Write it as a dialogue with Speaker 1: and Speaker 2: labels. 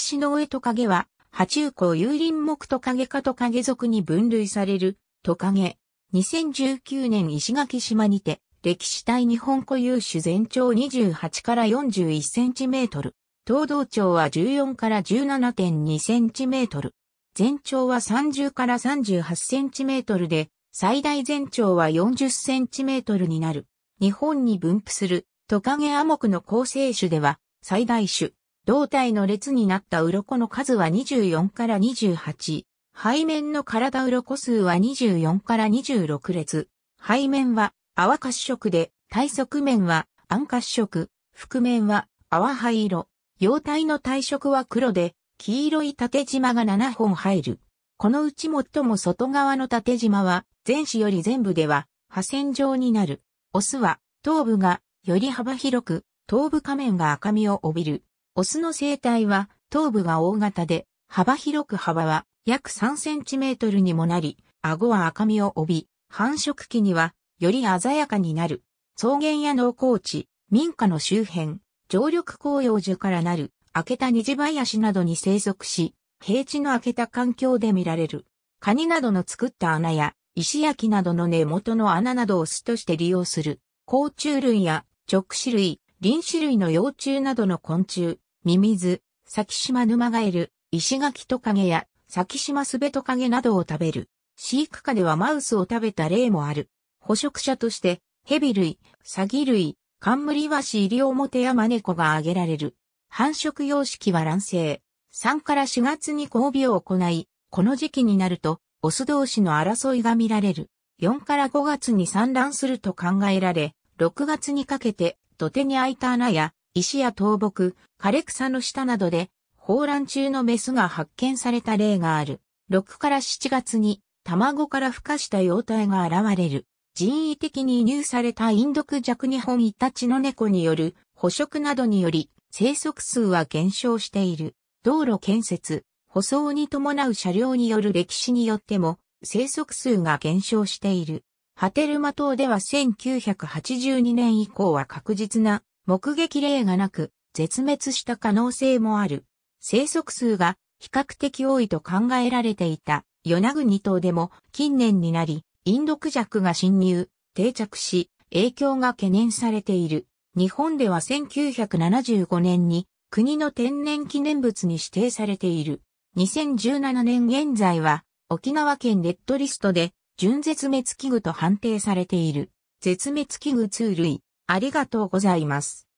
Speaker 1: 歴史の上トカゲは、爬中古有林木トカゲ科トカゲ属に分類されるトカゲ。2019年石垣島にて、歴史体日本固有種全長28から41センチメートル。東道長は14から17.2センチメートル。全長は30から38センチメートルで、最大全長は40センチメートルになる。日本に分布するトカゲアモクの構成種では、最大種、胴体の列になった鱗の数は24から28。背面の体鱗数は24から26列。背面は泡褐色で、体側面は暗褐色、腹面は泡灰色。様体の体色は黒で、黄色い縦縞が7本入る。このうち最も外側の縦縞は、前肢より全部では、破線状になる。オスは、頭部が、より幅広く、頭部仮面が赤みを帯びる。オスの生態は、頭部が大型で、幅広く幅は約3センチメートルにもなり、顎は赤みを帯び、繁殖期にはより鮮やかになる。草原や農耕地、民家の周辺、常緑紅葉樹からなる、明けた虹林などに生息し、平地の明けた環境で見られる。カニなどの作った穴や、石焼きなどの根元の穴などを巣として利用する。甲虫類や直子類、林子類の幼虫などの昆虫、ミミズ、マ島沼ガエル、石垣トカゲや、シ島スベトカゲなどを食べる。飼育下ではマウスを食べた例もある。捕食者として、ヘビ類、サギ類、カンムリワシイリオモテヤマネコが挙げられる。繁殖様式は卵生。3から4月に交尾を行い、この時期になると、オス同士の争いが見られる。4から5月に産卵すると考えられ、6月にかけて土手に開いた穴や石や倒木、枯れ草の下などで、放卵中のメスが発見された例がある。6から7月に、卵から孵化した幼体が現れる。人為的に移入されたインドクジャク日本イタチの猫による捕食などにより生息数は減少している。道路建設、舗装に伴う車両による歴史によっても生息数が減少している。ハテルマ島では1982年以降は確実な目撃例がなく、絶滅した可能性もある。生息数が比較的多いと考えられていた、与那国島でも近年になり、インドクジャクが侵入、定着し、影響が懸念されている。日本では1975年に国の天然記念物に指定されている。2017年現在は沖縄県レッドリストで純絶滅危惧と判定されている。絶滅危惧2類。ありがとうございます。